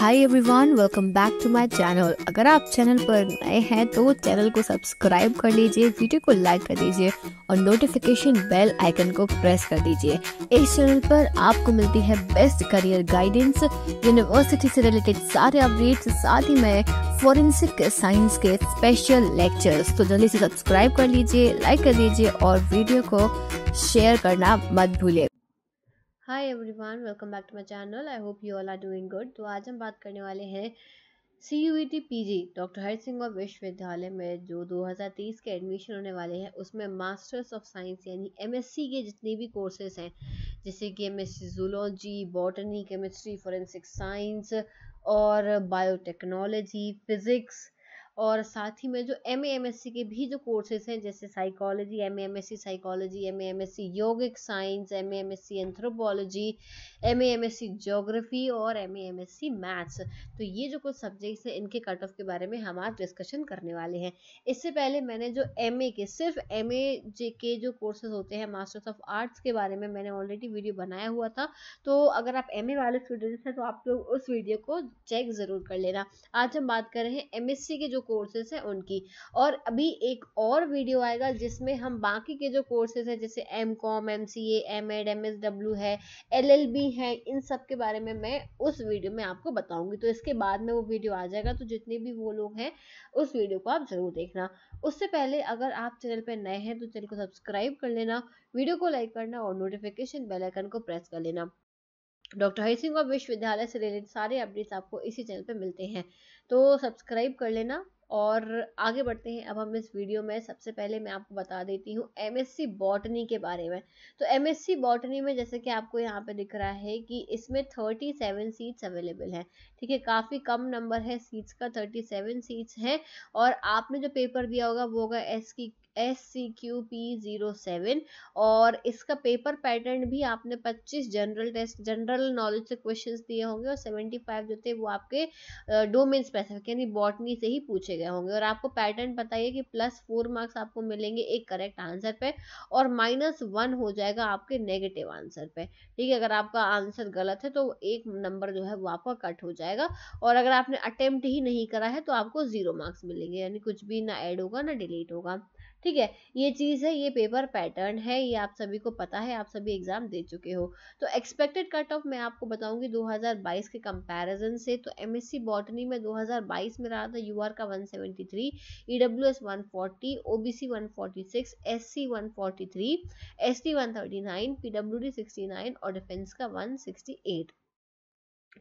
hi everyone welcome back to my channel अगर आप channel पर नए हैं तो चैनल को सब्सक्राइब कर लीजिए वीडियो को लाइक कर दीजिए और नोटिफिकेशन बेल आइकन को प्रेस कर दीजिए इस चैनल पर आपको मिलती है बेस्ट करियर गाइडेंस यूनिवर्सिटी से रिलेटेड सारे अपडेट्स साथ ही में फॉरेंसिक साइंस के स्पेशल लेक्चर्स तो जल्दी से सब्सक्राइब कर लीजिए लाइक कर दीजिए और वीडियो को शेयर करना मत भूलिए hi everyone welcome back to my channel I hope you all are doing good तो आज हम बात करने वाले हैं C U E T P G doctor Hari Singh Vishwavidyalaya में जो 2023 के एडमिशन होने वाले हैं उसमें मास्टर्स ऑफ साइंस यानी एम एस सी के जितने भी कोर्सेज हैं जैसे कि M S C zoology botany chemistry forensic science और बायोटेक्नोलॉजी फिज़िक्स और साथ ही में जो एम एम एस सी के भी जो कोर्सेज हैं जैसे psychology M M S C psychology M M S C yogic science M M S C anthropology M M S C geography और M M S C maths तो ये जो कुछ सब्जेक्ट्स हैं इनके कट ऑफ के बारे में हम आज डिस्कशन करने वाले हैं इससे पहले मैंने जो एम ए के सिर्फ एम ए जे के जो कोर्सेज होते हैं मास्टर्स ऑफ आर्ट्स के बारे में मैंने ऑलरेडी वीडियो बनाया हुआ था तो अगर आप एम ए वाले स्टूडेंट्स हैं तो आप लोग उस वीडियो को चेक ज़रूर कर लेना आज हम बात कर रहे हैं एम एस सी के जो कोर्सेज है उनकी और अभी एक और वीडियो आएगा जिसमें हम बाकी के जो कोर्सेज है जैसे M com M C M Ed M S W है एल एल बी है इन सब के बारे में मैं उस वीडियो में आपको बताऊंगी तो इसके बाद में वो वीडियो आ जाएगा तो जितने भी वो लोग हैं उस वीडियो को आप ज़रूर देखना उससे पहले अगर आप चैनल पर नए हैं तो चैनल को सब्सक्राइब कर लेना वीडियो को लाइक करना और नोटिफिकेशन बेल आइकन को प्रेस कर लेना डॉक्टर हरि सिंह विश्वविद्यालय से रिलेटेड सारे अपडेट्स आपको इसी चैनल पर मिलते हैं तो सब्सक्राइब कर लेना और आगे बढ़ते हैं अब हम इस वीडियो में सबसे पहले मैं आपको बता देती हूँ एम एस सी बॉटनी के बारे में तो एम एस सी बॉटनी में जैसे कि आपको यहाँ पे दिख रहा है कि इसमें थर्टी सेवन सीट्स अवेलेबल हैं ठीक है काफ़ी कम नंबर है सीट्स का थर्टी सेवन सीट्स हैं और आपने जो पेपर दिया होगा वो होगा एस की S C Q P zero seven और इसका पेपर पैटर्न भी आपने 25 जनरल टेस्ट जनरल नॉलेज से क्वेश्चंस दिए होंगे और 75 जो थे वो आपके डोमेन स्पेसिफिक यानी बॉटनी से ही पूछे गए होंगे और आपको पैटर्न पता ही है कि प्लस फोर मार्क्स आपको मिलेंगे एक करेक्ट आंसर पे और माइनस वन हो जाएगा आपके नेगेटिव आंसर पे ठीक है अगर आपका आंसर गलत है तो एक नंबर जो है वो आपका कट हो जाएगा और अगर आपने अटेम्प्ट ही नहीं करा है तो आपको जीरो मार्क्स मिलेंगे यानी कुछ भी ना एड होगा ना डिलीट होगा ठीक है ये चीज़ है ये पेपर पैटर्न है ये आप सभी को पता है आप सभी एग्जाम दे चुके हो तो एक्सपेक्टेड कट ऑफ मैं आपको बताऊंगी 2022 के कंपैरिजन से तो एम एस सी बॉटनी में 2022 में रहा था आर का 173 S T OBC 146 SC 143 ST 139 PWD 69 और डिफेंस का 168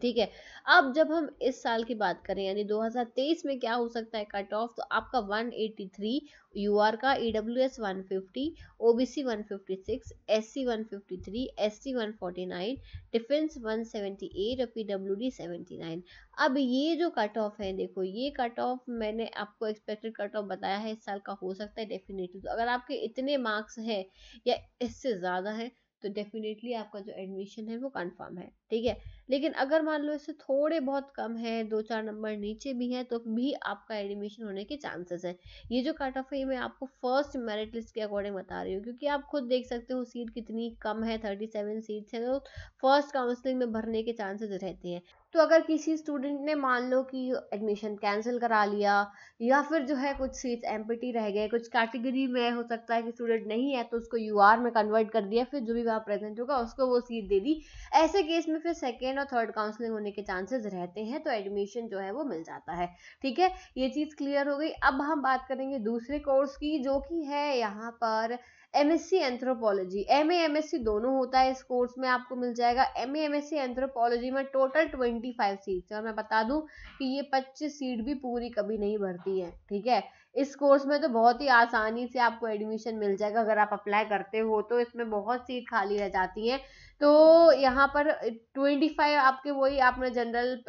ठीक है अब जब हम इस साल की बात करें यानी 2023 में क्या हो सकता है कट ऑफ तो आपका 183 यूआर का one 150 OBC 156 SC 153 ST 149 defence 178 और पीडब्ल्यूडी 79 अब ये जो कट ऑफ है देखो ये कट ऑफ मैंने आपको एक्सपेक्टेड कट ऑफ बताया है इस साल का हो सकता है डेफिनेटली तो अगर आपके इतने मार्क्स हैं या इससे ज़्यादा है तो डेफिनेटली आपका जो एडमिशन है वो कन्फर्म है ठीक है लेकिन अगर मान लो इससे थोड़े बहुत कम है दो चार नंबर नीचे भी है तो भी आपका एडमिशन होने के चांसेस है ये जो कट ऑफ है मैं आपको फर्स्ट मेरिट लिस्ट के अकॉर्डिंग बता रही हूँ क्योंकि आप खुद देख सकते हो सीट कितनी कम है थर्टी सेवन सीट्स है तो फर्स्ट काउंसलिंग में भरने के चांसेस रहते हैं तो अगर किसी स्टूडेंट ने मान लो कि एडमिशन कैंसिल करा लिया या फिर जो है कुछ सीट्स एम रह गए कुछ कैटेगरी में हो सकता है कि स्टूडेंट नहीं है तो उसको यू में कन्वर्ट कर दिया फिर जो भी वहाँ प्रेजेंट होगा उसको वो सीट दे दी ऐसे केस में फिर सेकेंड सेकेंड और थर्ड काउंसलिंग होने के चांसेस रहते हैं तो एडमिशन जो है वो मिल जाता है ठीक है ये चीज़ क्लियर हो गई अब हम बात करेंगे दूसरे कोर्स की जो कि है यहाँ पर M S C anthropology M M S C दोनों होता है इस कोर्स में आपको मिल जाएगा M M S C anthropology में टोटल ट्वेंटी फाइव सीट्स है और मैं बता दूं कि ये पच्चीस सीट भी पूरी कभी नहीं भरती है ठीक है इस कोर्स में तो बहुत ही आसानी से आपको एडमिशन मिल जाएगा अगर आप अप्लाई करते हो तो इसमें बहुत सीट खाली रह जाती है तो यहाँ पर ट्वेंटी फाइव आपके वही आपने जनरल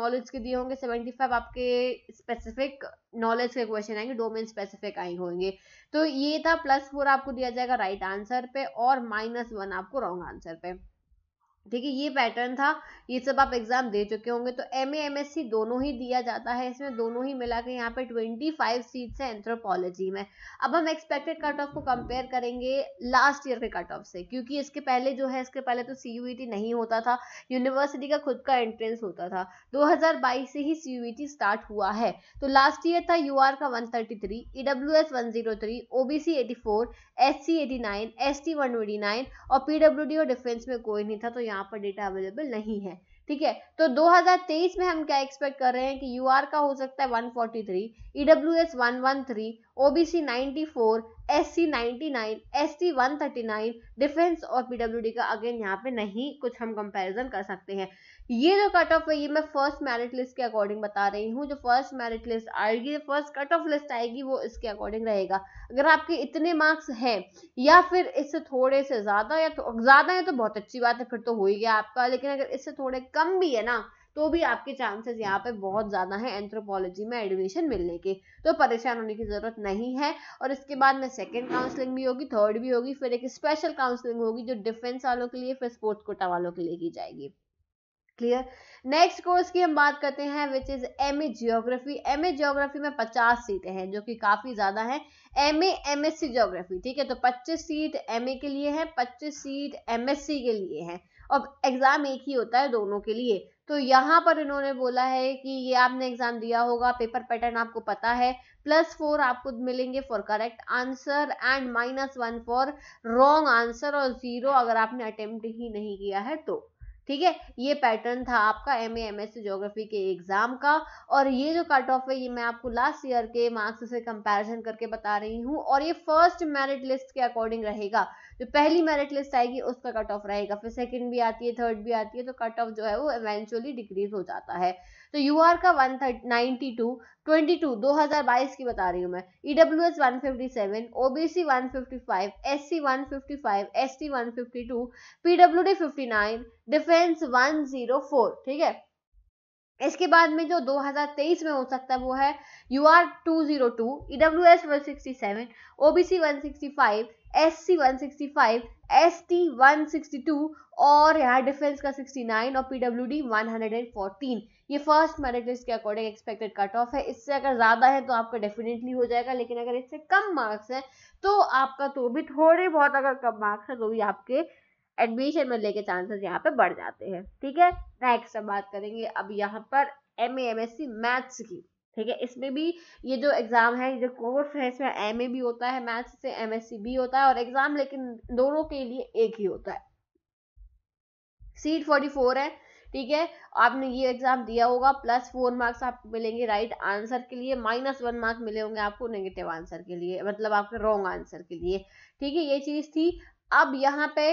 नॉलेज के दिए होंगे सेवेंटी फाइव आपके स्पेसिफिक नॉलेज के क्वेश्चन आएंगे डोमेन स्पेसिफिक आए होंगे तो ये था प्लस फोर आपको दिया जाएगा राइट आंसर पे और माइनस वन आपको रॉन्ग आंसर पे ठीक है ये पैटर्न था ये सब आप एग्जाम दे चुके होंगे तो एम सी दोनों ही दिया जाता है इसमें दोनों ही मिला के यहाँ पे ट्वेंटी फाइव सीट्स है एंथ्रोपोलॉजी में अब हम एक्सपेक्टेड कट ऑफ को कंपेयर करेंगे लास्ट ईयर के कट ऑफ से क्योंकि इसके पहले जो है इसके पहले तो सी e नहीं होता था यूनिवर्सिटी का खुद का एंट्रेंस होता था दो से ही सी स्टार्ट e हुआ है तो लास्ट ईयर था यू का one thirty three E W S one zero three O B C eighty four S C eighty nine S T one twenty nine और पी डब्ल्यू डी और defence में कोई नहीं था तो यहाँ यहाँ पर डेटा अवेलेबल नहीं है ठीक है तो 2023 में हम क्या एक्सपेक्ट कर रहे हैं कि यू का हो सकता है 143 EWS 113 OBC 94 SC 99 ST 139 defence और पीडब्ल्यूडी का अगेन यहाँ पे नहीं कुछ हम कंपैरिजन कर सकते हैं ये जो कट ऑफ है ये मैं फर्स्ट मेरिट लिस्ट के अकॉर्डिंग बता रही हूँ जो फर्स्ट मेरिट लिस्ट आएगी फर्स्ट कट ऑफ लिस्ट आएगी वो इसके अकॉर्डिंग रहेगा अगर आपके इतने मार्क्स हैं या फिर इससे थोड़े से ज़्यादा या तो, ज़्यादा है तो बहुत अच्छी बात है फिर तो हो ही गया आपका लेकिन अगर इससे थोड़े कम भी है ना तो भी आपके चांसेस यहाँ पे बहुत ज़्यादा है एंथ्रोपोलॉजी में एडमिशन मिलने के तो परेशान होने की ज़रूरत नहीं है और इसके बाद में सेकेंड काउंसलिंग भी होगी थर्ड भी होगी फिर एक स्पेशल काउंसलिंग होगी जो डिफेंस वालों के लिए फिर स्पोर्ट्स कोटा वालों के लिए की जाएगी क्लियर नेक्स्ट कोर्स की हम बात करते हैं which is M A geography M A geography में पचास सीटें हैं जो कि काफ़ी ज़्यादा हैं M A M S C geography ठीक है तो पच्चीस सीट एम ए के लिए है पच्चीस सीट एम एस सी के लिए है और एग्ज़ाम एक ही होता है दोनों के लिए तो यहाँ पर इन्होंने बोला है कि ये आपने एग्ज़ाम दिया होगा पेपर पैटर्न आपको पता है प्लस फोर आपको मिलेंगे for correct answer and minus one for wrong answer और ज़ीरो अगर आपने अटेम्प्ट ही नहीं किया है तो ठीक है ये पैटर्न था आपका एम एम एस जोग्राफी के एग्जाम का और ये जो कट ऑफ है ये मैं आपको लास्ट ईयर के मार्क्स से कंपैरिजन करके बता रही हूँ और ये फर्स्ट मेरिट लिस्ट के अकॉर्डिंग रहेगा जो पहली मेरिट लिस्ट आएगी उसका कट ऑफ रहेगा फिर सेकंड भी आती है थर्ड भी आती है तो कट ऑफ जो है वो इवेंचुअली डिक्रीज हो जाता है तो यू आर का one ninety two twenty two दो हज़ार बाईस की बता रही हूँ मैं E W S one fifty seven O B C one fifty five S C one fifty five S T one fifty two P W D fifty nine defence one zero four ठीक है इसके बाद में जो 2023 में हो सकता है वो है U R two zero two E W S one sixty seven O B C one sixty five S C one sixty five S T one sixty two और यहाँ डिफेंस का सिक्सटी नाइन और P W D one hundred and fourteen ये first merit list के according expected cut off है इससे अगर ज़्यादा है तो आपका डेफिनेटली हो जाएगा लेकिन अगर इससे कम मार्क्स हैं तो आपका तो भी थोड़े बहुत अगर कम मार्क्स हैं तो भी आपके एडमिशन मिलने के चांसेस यहाँ पे बढ़ जाते हैं ठीक है नेक्स्ट हम बात करेंगे अब यहाँ पर M M S C maths की ठीक है इसमें भी ये जो एग्ज़ाम है ये जो कोर्स है इसमें एम ए भी होता है मैथ्स से एम एस सी भी होता है और एग्ज़ाम लेकिन दोनों के लिए एक ही होता है सीट फोर्टी फोर है ठीक है आपने ये एग्जाम दिया होगा प्लस फोर मार्क्स आपको मिलेंगे राइट आंसर के लिए माइनस वन मार्क मिले होंगे आपको नेगेटिव आंसर के लिए मतलब आपके रॉन्ग आंसर के लिए ठीक है ये चीज थी अब यहाँ पे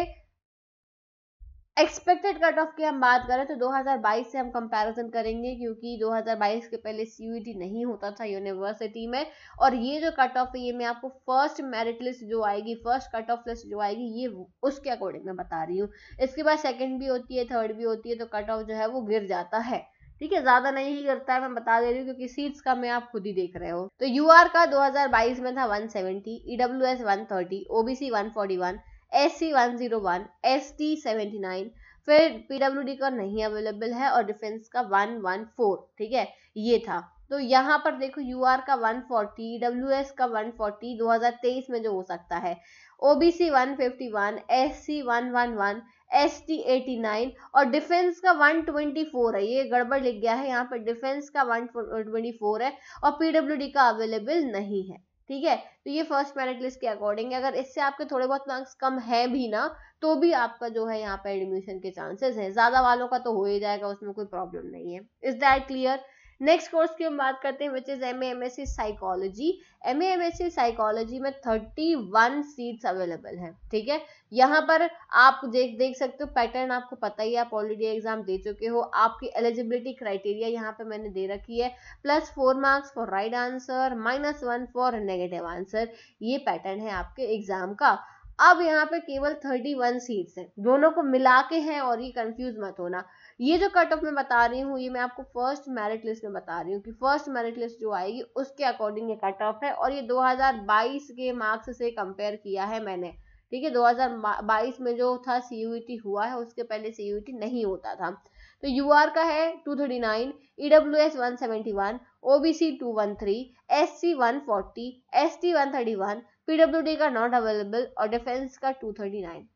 एक्सपेक्टेड कट ऑफ की हम बात करें तो 2022 से हम कंपैरिजन करेंगे क्योंकि 2022 के पहले सी नहीं होता था यूनिवर्सिटी में और ये जो कट ऑफ है ये मैं आपको फर्स्ट मेरिट लिस्ट जो आएगी फर्स्ट कट ऑफ लिस्ट जो आएगी ये उसके अकॉर्डिंग मैं बता रही हूँ इसके बाद सेकेंड भी होती है थर्ड भी होती है तो कट ऑफ जो है वो गिर जाता है ठीक है ज्यादा नहीं ही करता है मैं बता दे रही हूँ क्योंकि सीट्स का मैं आप खुद ही देख रहे हो तो यूआर का 2022 में था 170 EWS 130 OBC 141 S C one zero one S T seventy nine फिर पीडब्ल्यू का नहीं अवेलेबल है और डिफेंस का वन वन फोर ठीक है ये था तो यहाँ पर देखो यू आर का वन फोर्टी डब्ल्यू का वन फोर्टी दो हजार तेईस में जो हो सकता है OBC one S T eighty nine और डिफेंस का वन ट्वेंटी फोर है ये गड़बड़ लिख गया है यहाँ पर डिफेंस का वन ट्वेंटी फोर है और डी का अवेलेबल नहीं है ठीक है तो ये फर्स्ट मेरिट लिस्ट के अकॉर्डिंग है अगर इससे आपके थोड़े बहुत मार्क्स कम है भी ना तो भी आपका जो है यहाँ पर एडमिशन के चांसेस है ज्यादा वालों का तो हो ही जाएगा उसमें कोई प्रॉब्लम नहीं है is that clear next course की हम बात करते हैं which is M M S C psychology M M S C psychology में थर्टी वन सीट्स अवेलेबल हैं ठीक है यहाँ पर आप देख देख सकते हो पैटर्न आपको पता ही है आप ऑलरेडी एग्जाम दे चुके हो आपकी एलिजिबिलिटी क्राइटेरिया यहाँ पे मैंने दे रखी है plus four marks for right answer minus one for negative answer ये पैटर्न है आपके एग्जाम का अब यहाँ पे केवल थर्टी वन सीट्स हैं दोनों को मिला के हैं और ये कंफ्यूज मत होना ये जो कट ऑफ मैं बता रही हूँ ये मैं आपको फर्स्ट मेरिट लिस्ट में बता रही हूँ कि फर्स्ट मेरिट लिस्ट जो आएगी उसके अकॉर्डिंग ये कट ऑफ है और ये 2022 के मार्क्स से कंपेयर किया है मैंने ठीक है 2022 में जो था सी e हुआ है उसके पहले सी e नहीं होता था तो यू का है 239 thirty nine E W S one seventy one O B C two one three S C one forty S T one thirty one P W D का नॉट अवेलेबल और डिफेंस का two thirty nine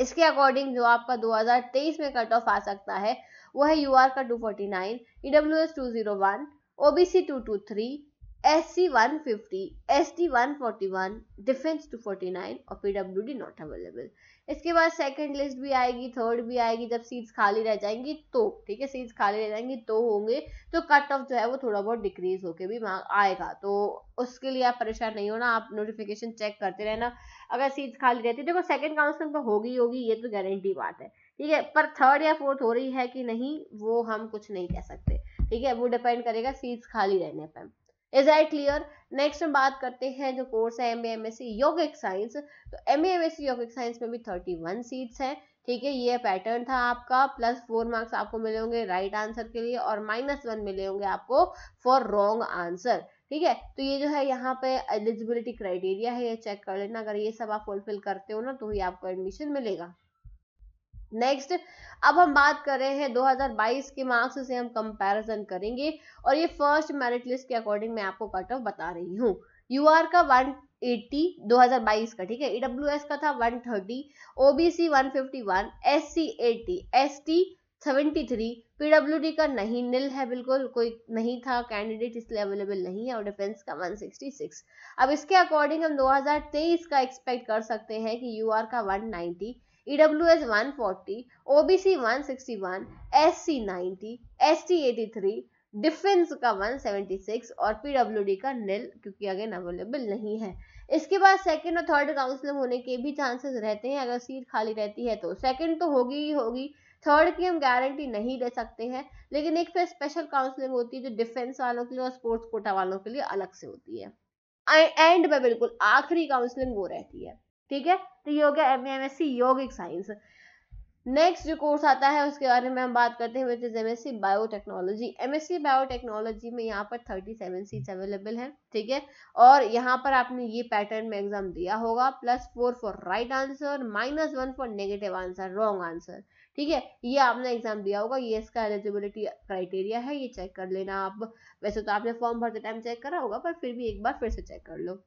इसके according जो आपका 2023 में cut off आ सकता है वो है यू आर का two forty nine E W S two zero one O B C two two three S S C one fifty SC one forty one defence two forty nine और P W D not available इसके बाद second list भी आएगी third भी आएगी जब seats खाली रह जाएंगी तो ठीक है सीट्स खाली रह जाएंगी तो होंगे तो कट ऑफ जो है वो थोड़ा बहुत डिक्रीज होके भी आएगा तो उसके लिए आप परेशान नहीं होना आप नोटिफिकेशन चेक करते रहना अगर सीट्स खाली रहती है देखो सेकेंड काउंसलिंग तो, तो होगी होगी ये तो गारंटी बात है ठीक है पर थर्ड या फोर्थ हो रही है कि नहीं वो हम कुछ नहीं कह सकते ठीक है वो डिपेंड करेगा सीट्स खाली रहने पर इज दैट क्लियर नेक्स्ट हम बात करते हैं जो कोर्स है M M S C yogic science तो M M S C yogic science में भी थर्टी वन सीट्स हैं ठीक है ये पैटर्न था आपका प्लस फोर मार्क्स आपको मिले होंगे राइट आंसर के लिए और माइनस वन मिले होंगे आपको फॉर रॉन्ग आंसर ठीक है तो ये जो है यहाँ पे एलिजिबिलिटी क्राइटेरिया है ये चेक कर लेना अगर ये सब आप फुलफिल करते हो ना तो ही आपको एडमिशन मिलेगा नेक्स्ट अब हम बात कर रहे हैं 2022 के मार्क्स से हम कंपैरिजन करेंगे और ये फर्स्ट मेरिट लिस्ट के अकॉर्डिंग मैं आपको कट ऑफ बता रही हूँ यू आर का 180 2022 का ठीक है ई का था 130 OBC 151 SC one ST 73 PWD का नहीं निल है बिल्कुल कोई नहीं था कैंडिडेट इसलिए अवेलेबल नहीं है और डिफेंस का 166 अब इसके अकॉर्डिंग हम 2023 का एक्सपेक्ट कर सकते हैं कि यूआर का 190 EWS 140, OBC 161, SC 90, ST 83, defence का 176 और पीडब्ल्यूडी का नील क्योंकि अगेन अवेलेबल नहीं है इसके बाद सेकंड और थर्ड काउंसलर होने के भी चांसेस रहते हैं अगर सीट खाली रहती है तो सेकेंड तो होगी ही होगी थर्ड की हम गारंटी नहीं दे सकते हैं लेकिन एक फिर स्पेशल काउंसलिंग होती है जो डिफेंस वालों के लिए और स्पोर्ट्स कोटा वालों के लिए अलग से होती है एंड में बिल्कुल आखिरी काउंसलिंग वो रहती है ठीक है तो ये हो गया M M S C yogic science next जो कोर्स आता है उसके बारे में हम बात करते हैं which is MSc biotechnology MSc biotechnology में यहाँ पर थर्टी सेवन सीट्स अवेलेबल हैं ठीक है और यहाँ पर आपने ये पैटर्न में एग्जाम दिया होगा plus four for right answer minus one for negative answer wrong answer ठीक है ये आपने एग्जाम दिया होगा ये इसका एलिजिबिलिटी क्राइटेरिया है ये चेक कर लेना आप वैसे तो आपने फॉर्म भरते टाइम चेक करा होगा पर फिर भी एक बार फिर से चेक कर लो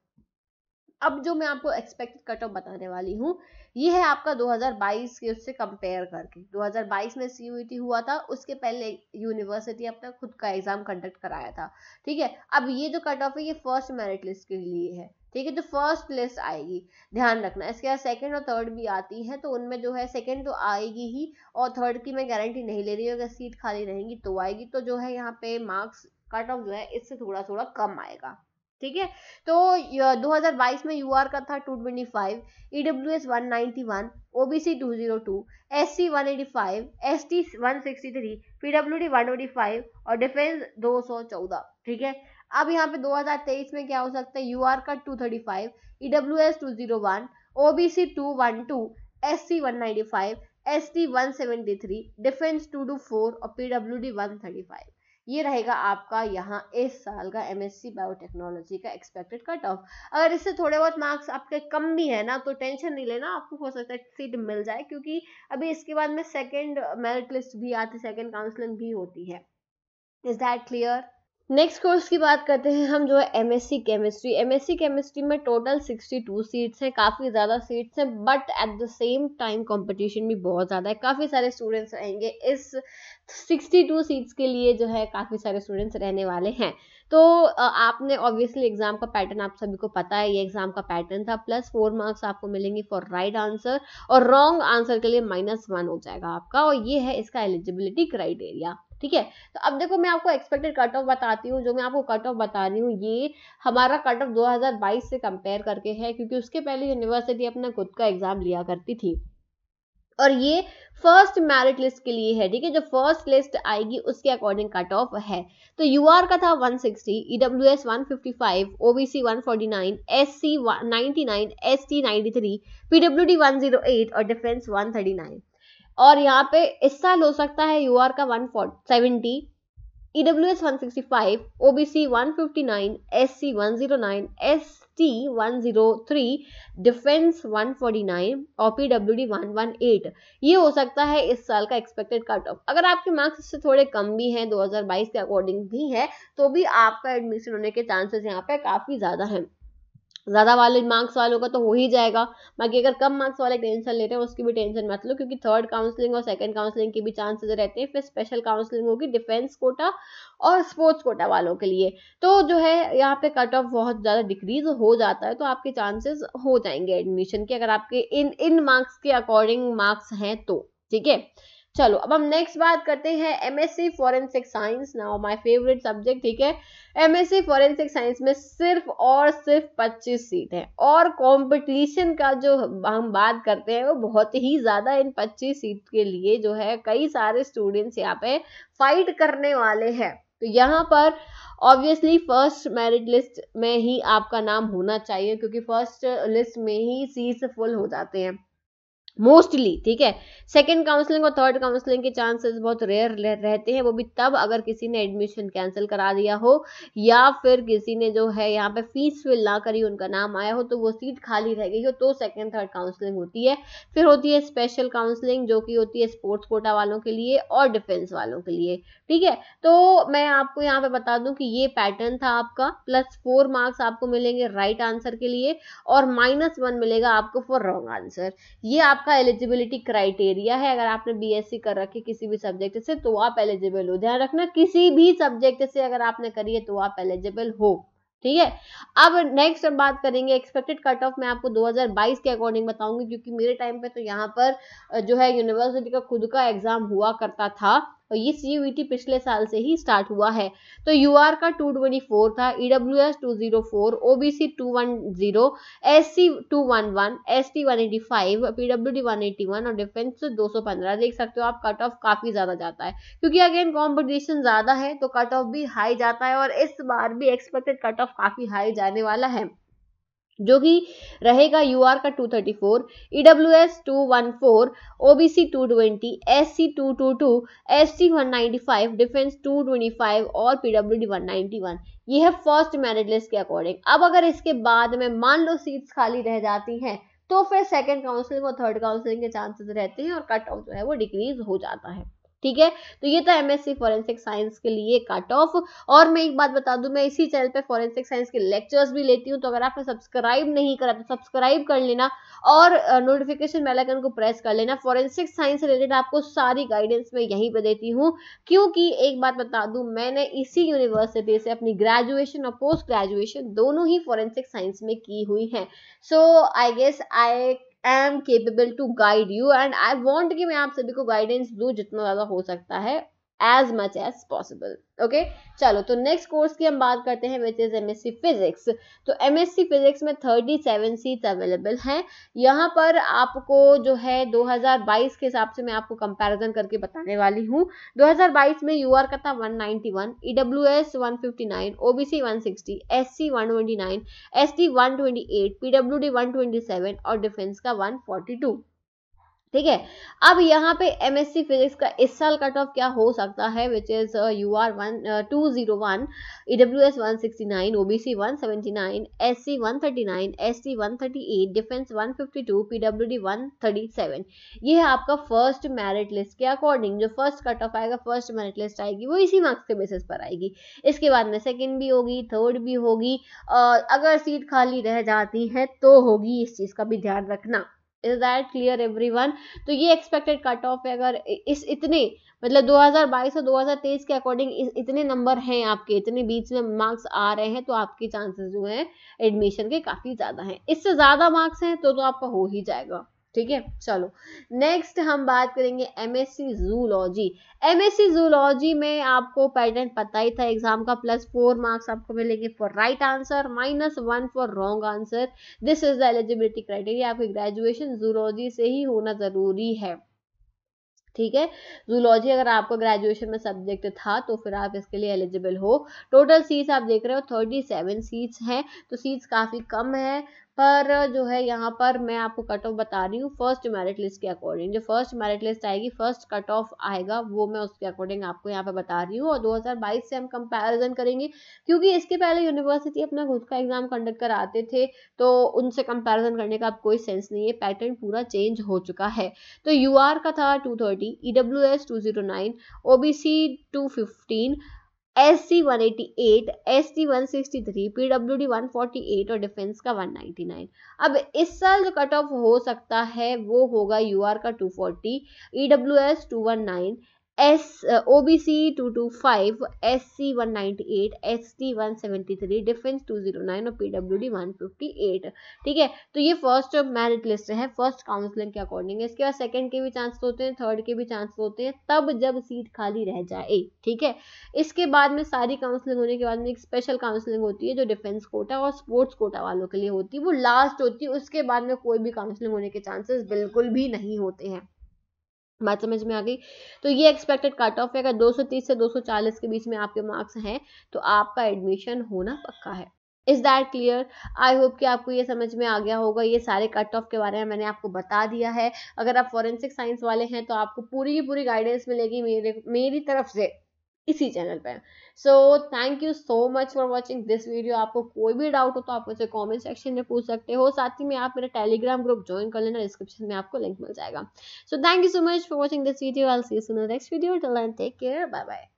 अब जो मैं आपको एक्सपेक्टेड कट ऑफ बताने वाली हूँ ये है आपका 2022 के उससे कंपेयर करके 2022 में सी e हुआ था उसके पहले यूनिवर्सिटी अपना खुद का एग्जाम कंडक्ट कराया था ठीक है अब ये जो कट ऑफ है ये फर्स्ट मेरिट लिस्ट के लिए है ठीक है तो फर्स्ट लिस्ट आएगी ध्यान रखना इसके बाद सेकंड और थर्ड भी आती है तो उनमें जो है सेकंड तो आएगी ही और थर्ड की मैं गारंटी नहीं ले रही हूँ अगर सीट खाली रहेंगी तो आएगी तो जो है यहाँ पे मार्क्स कट ऑफ जो है इससे थोड़ा थोड़ा कम आएगा ठीक है तो 2022 में यूआर का था 225 twenty five EW W S one eighty one sixty three PW D one eighty five और डिफेंस दो सौ चौदह ठीक है अब यहाँ पे 2023 में क्या हो सकता है यूआर का 235 thirty five E W S two zero one O B C two one two S C one ninety five S T one seventy three defence two two four और P W D one thirty five ये रहेगा आपका यहाँ इस साल का MSc biotechnology का expected cut off अगर इससे थोड़े बहुत मार्क्स आपके कम भी है ना तो टेंशन नहीं लेना आपको हो सकता है सीट मिल जाए क्योंकि अभी इसके बाद में सेकेंड मेरिट लिस्ट भी आती सेकेंड काउंसलिंग भी होती है is that clear next course की बात करते हैं हम जो है एमएससी केमिस्ट्री एमएससी केमिस्ट्री में टोटल सिक्सटी टू सीट्स हैं काफ़ी ज़्यादा सीट्स हैं but at the same time competition भी बहुत ज़्यादा है काफ़ी सारे स्टूडेंट्स रहेंगे इस 62 सीट्स के लिए जो है काफ़ी सारे स्टूडेंट्स रहने वाले हैं तो आपने ऑब्वियसली एग्जाम का पैटर्न आप सभी को पता है ये एग्जाम का पैटर्न था प्लस फोर मार्क्स आपको मिलेंगे फॉर राइट आंसर और रॉन्ग आंसर के लिए माइनस वन हो जाएगा आपका और ये है इसका एलिजिबिलिटी क्राइटेरिया ठीक है तो अब देखो मैं आपको एक्सपेक्टेड कट ऑफ बताती हूँ जो मैं आपको कट ऑफ बता रही हूँ ये हमारा कट ऑफ 2022 से कंपेयर करके है क्योंकि उसके पहले यूनिवर्सिटी अपना खुद का एग्जाम लिया करती थी और ये फर्स्ट मैरिट लिस्ट के लिए है ठीक है जो फर्स्ट लिस्ट आएगी उसके अकॉर्डिंग कट ऑफ है तो यू आर का था 160 EW S one fifty five 155 OBC 149 SC 99 ST 93 PWD 108 और डिफेंस 139 और यहाँ पे इस साल हो सकता है यू आर का one seventy EWS 165, OBC 159, SC 109, ST 103, defence 149 और PWD 118 ये हो सकता है इस साल का एक्सपेक्टेड कट ऑफ अगर आपके मार्क्स इससे थोड़े कम भी हैं 2022 के अकॉर्डिंग भी है तो भी आपका एडमिशन होने के चांसेस यहाँ पे काफ़ी ज़्यादा हैं ज़्यादा वाले मार्क्स वालों का तो हो ही जाएगा बाकी अगर कम मार्क्स वाले टेंशन ले रहे हैं उसकी भी टेंशन मत लो क्योंकि थर्ड काउंसलिंग और सेकंड काउंसलिंग के भी चांसेस रहते हैं फिर स्पेशल काउंसलिंग होगी डिफेंस कोटा और स्पोर्ट्स कोटा वालों के लिए तो जो है यहाँ पे कट ऑफ बहुत ज़्यादा डिक्रीज हो जाता है तो आपके चांसेस हो जाएंगे एडमिशन के अगर आपके इन इन मार्क्स के अकॉर्डिंग मार्क्स हैं तो ठीक है चलो अब हम नेक्स्ट बात करते हैं C forensic science now my favourite subject ठीक है सी फॉरेंसिक साइंस में सिर्फ और सिर्फ पच्चीस सीट है और कॉम्पिटिशन का जो हम बात करते हैं वो बहुत ही ज़्यादा इन पच्चीस सीट के लिए जो है कई सारे स्टूडेंट्स यहाँ पे फाइट करने वाले हैं तो यहाँ पर ऑब्वियसली फर्स्ट मेरिट लिस्ट में ही आपका नाम होना चाहिए क्योंकि फर्स्ट लिस्ट में ही सीट फुल हो जाते हैं मोस्टली ठीक है सेकेंड काउंसलिंग और थर्ड काउंसलिंग के चांसेस बहुत रेयर रहते हैं वो भी तब अगर किसी ने एडमिशन कैंसिल करा दिया हो या फिर किसी ने जो है यहाँ पे फीस फिल ना करी उनका नाम आया हो तो वो सीट खाली रह गई हो तो सेकेंड थर्ड काउंसलिंग होती है फिर होती है स्पेशल काउंसलिंग जो कि होती है स्पोर्ट्स कोटा वालों के लिए और डिफेंस वालों के लिए ठीक है तो मैं आपको यहाँ पे बता दूँ कि ये पैटर्न था आपका प्लस फोर मार्क्स आपको मिलेंगे राइट right आंसर के लिए और माइनस वन मिलेगा आपको फॉर रॉन्ग आंसर ये आप आपका एलिजिबिलिटी क्राइटेरिया है अगर आपने बीएससी कर रखी किसी भी सब्जेक्ट से तो आप एलिजिबल हो ध्यान रखना किसी भी सब्जेक्ट से अगर आपने करी है तो आप एलिजिबल हो ठीक है अब नेक्स्ट हम बात करेंगे एक्सपेक्टेड कट ऑफ मैं आपको 2022 के अकॉर्डिंग बताऊंगी क्योंकि मेरे टाइम पे तो यहाँ पर जो है यूनिवर्सिटी का खुद का एग्जाम हुआ करता था और ये सी e पिछले साल से ही स्टार्ट हुआ है तो यू का 224 था E W S two zero four O B C two और डिफेंस दो सौ पंद्रह देख सकते हो आप कट ऑफ काफी ज्यादा जाता है क्योंकि अगेन कॉम्पिटिशन ज्यादा है तो कट ऑफ भी हाई जाता है और इस बार भी एक्सपेक्टेड कट ऑफ काफी हाई जाने वाला है जो कि रहेगा यू आर का 234 thirty four E W S two one four O B C two twenty S C two two two S C one five defence two twenty five और P D one one ये है first merit list के according अब अगर इसके बाद में मान लो सीट्स खाली रह जाती हैं तो फिर सेकेंड काउंसलिंग और थर्ड काउंसलिंग के चांसेस रहते हैं और कट ऑफ जो है वो डिक्रीज हो जाता है ठीक है तो ये था एमएससी फॉरेंसिक साइंस के लिए कट ऑफ और मैं एक बात बता दूं मैं इसी चैनल पे फॉरेंसिक साइंस के लेक्चर्स भी लेती हूँ तो अगर आपने सब्सक्राइब नहीं करा तो सब्सक्राइब कर लेना और नोटिफिकेशन बेल आइकन को प्रेस कर लेना फॉरेंसिक साइंस से रिलेटेड आपको सारी गाइडेंस मैं यहीं पर देती हूँ क्योंकि एक बात बता दूं मैंने इसी यूनिवर्सिटी से अपनी ग्रेजुएशन और पोस्ट ग्रेजुएशन दोनों ही फॉरेंसिक साइंस में की हुई है so I guess I I am capable to guide you and I want कि मैं आप सभी को गाइडेंस दूँ जितना ज़्यादा हो सकता है as much as possible okay चलो तो नेक्स्ट कोर्स की हम बात करते हैं विच इज एमएससी फिजिक्स तो एमएससी फिजिक्स में थर्टी सेवन सीट अवेलेबल हैं यहाँ पर आपको जो है 2022 के हिसाब से मैं आपको कंपैरिजन करके बताने वाली हूँ 2022 में यूआर का था 191 EWS one OBC 160 SC 129 ST 128 PWD 127 और डिफेंस का 142 ठीक है अब यहाँ पे एम एस सी फिजिक्स का इस साल कट ऑफ क्या हो सकता है which is U R one two zero one E W S one sixty nine O B C one seventy nine S C one thirty nine S C one thirty eight defence one fifty two P W D one thirty seven ये है आपका first merit list के according जो first cut off आएगा first merit list आएगी वो इसी marks के बेसिस पर आएगी इसके बाद में सेकेंड भी होगी थर्ड भी होगी uh, अगर सीट खाली रह जाती है तो होगी इस चीज़ का भी ध्यान रखना इज दैट क्लियर एवरीवन तो ये एक्सपेक्टेड कट ऑफ है अगर इस इतने मतलब 2022 और 2023 के अकॉर्डिंग इतने नंबर हैं आपके इतने बीच में मार्क्स आ रहे हैं तो आपके चांसेस जो है एडमिशन के काफ़ी ज़्यादा हैं इससे ज़्यादा मार्क्स हैं तो, तो आपका हो ही जाएगा ठीक है चलो नेक्स्ट हम बात करेंगे एमएससी जूलॉजी एमएससी जूलॉजी में आपको पैटर्न पता ही था एग्जाम का प्लस फोर मार्क्स आपको मिलेंगे for right answer minus one for wrong answer this is the eligibility criteria आपकी ग्रेजुएशन जूलॉजी से ही होना जरूरी है ठीक है जूलॉजी अगर आपका ग्रेजुएशन में सब्जेक्ट था तो फिर आप इसके लिए एलिजिबल हो टोटल सीट्स आप देख रहे हो थर्टी सेवन सीट्स हैं तो सीट्स काफ़ी कम है पर जो है यहाँ पर मैं आपको कट ऑफ बता रही हूँ फर्स्ट मेरिट लिस्ट के अकॉर्डिंग जो फर्स्ट मेरिट लिस्ट आएगी फर्स्ट कट ऑफ आएगा वो मैं उसके अकॉर्डिंग आपको यहाँ पर बता रही हूँ और 2022 से हम कंपैरिजन करेंगे क्योंकि इसके पहले यूनिवर्सिटी अपना खुद का एग्जाम कंडक्ट कराते थे तो उनसे कंपेरिजन करने का अब कोई सेंस नहीं है पैटर्न पूरा चेंज हो चुका है तो यू का था two thirty E W S two zero nine two fifteen S C one eighty eight S T one sixty three PW D one forty eight और डिफेंस का वन नाइनटी नाइन अब इस साल जो कट ऑफ हो सकता है वो होगा यू आर का two forty E W S two one nine S O B C two two five S C one ninety eight S T one seventy three defence two zero nine और P W D one fifty eight ठीक है तो ये first merit list है first counselling के according है इसके बाद सेकंड के भी चांस होते हैं थर्ड के भी चांस होते हैं तब जब सीट खाली रह जाए ठीक है इसके बाद में सारी काउंसलिंग होने के बाद में एक स्पेशल काउंसलिंग होती है जो डिफेंस कोटा और स्पोर्ट्स कोटा वालों के लिए होती है वो लास्ट होती है उसके बाद में कोई भी काउंसलिंग होने के चांसेस बिल्कुल भी नहीं होते हैं बात समझ में आ गई तो ये एक्सपेक्टेड कट ऑफ है अगर 230 से 240 के बीच में आपके मार्क्स हैं तो आपका एडमिशन होना पक्का है is that clear I hope कि आपको ये समझ में आ गया होगा ये सारे कट ऑफ के बारे में मैंने आपको बता दिया है अगर आप फॉरेंसिक साइंस वाले हैं तो आपको पूरी की पूरी गाइडेंस मिलेगी मेरे मेरी तरफ से इसी चैनल पे so thank you so much for watching this video आपको कोई भी डाउट हो तो आप मुझे कॉमेंट सेक्शन में पूछ सकते हो साथ ही में आप मेरा टेलीग्राम ग्रुप ज्वाइन कर लेना डिस्क्रिप्शन में आपको लिंक मिल जाएगा so thank you so much for watching this video I see you next video till take care bye bye